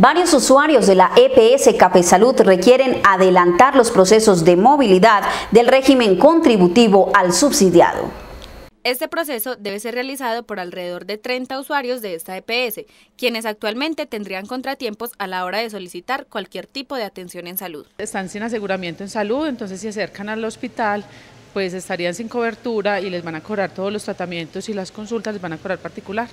Varios usuarios de la EPS Capesalud requieren adelantar los procesos de movilidad del régimen contributivo al subsidiado. Este proceso debe ser realizado por alrededor de 30 usuarios de esta EPS, quienes actualmente tendrían contratiempos a la hora de solicitar cualquier tipo de atención en salud. Están sin aseguramiento en salud, entonces se acercan al hospital, pues estarían sin cobertura y les van a cobrar todos los tratamientos y las consultas, les van a cobrar particular.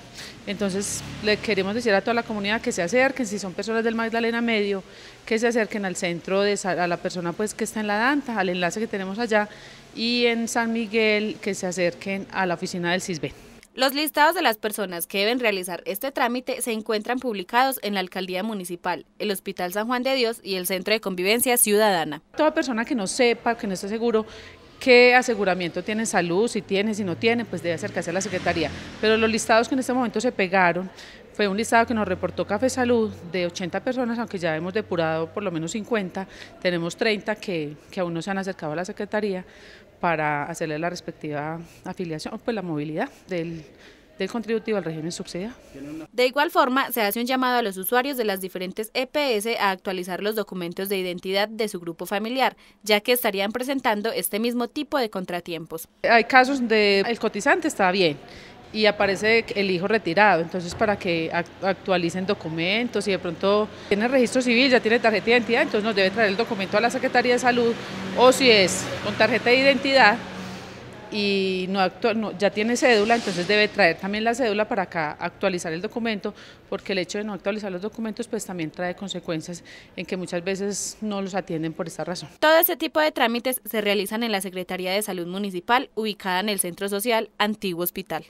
Entonces, le queremos decir a toda la comunidad que se acerquen, si son personas del Magdalena Medio, que se acerquen al centro, de, a la persona pues que está en la Danta, al enlace que tenemos allá, y en San Miguel, que se acerquen a la oficina del Cisbe Los listados de las personas que deben realizar este trámite se encuentran publicados en la Alcaldía Municipal, el Hospital San Juan de Dios y el Centro de Convivencia Ciudadana. Toda persona que no sepa, que no esté seguro qué aseguramiento tiene salud, si tiene, si no tiene, pues debe acercarse a la Secretaría. Pero los listados que en este momento se pegaron fue un listado que nos reportó Café Salud de 80 personas, aunque ya hemos depurado por lo menos 50, tenemos 30 que, que aún no se han acercado a la Secretaría para hacerle la respectiva afiliación, pues la movilidad del del contributivo al régimen subsidiado. De igual forma, se hace un llamado a los usuarios de las diferentes EPS a actualizar los documentos de identidad de su grupo familiar, ya que estarían presentando este mismo tipo de contratiempos. Hay casos de el cotizante está bien, y aparece el hijo retirado, entonces para que actualicen documentos y de pronto tiene registro civil, ya tiene tarjeta de identidad, entonces nos debe traer el documento a la Secretaría de Salud o si es con tarjeta de identidad, y no, ya tiene cédula, entonces debe traer también la cédula para acá actualizar el documento, porque el hecho de no actualizar los documentos pues también trae consecuencias en que muchas veces no los atienden por esta razón. Todo este tipo de trámites se realizan en la Secretaría de Salud Municipal, ubicada en el Centro Social Antiguo Hospital.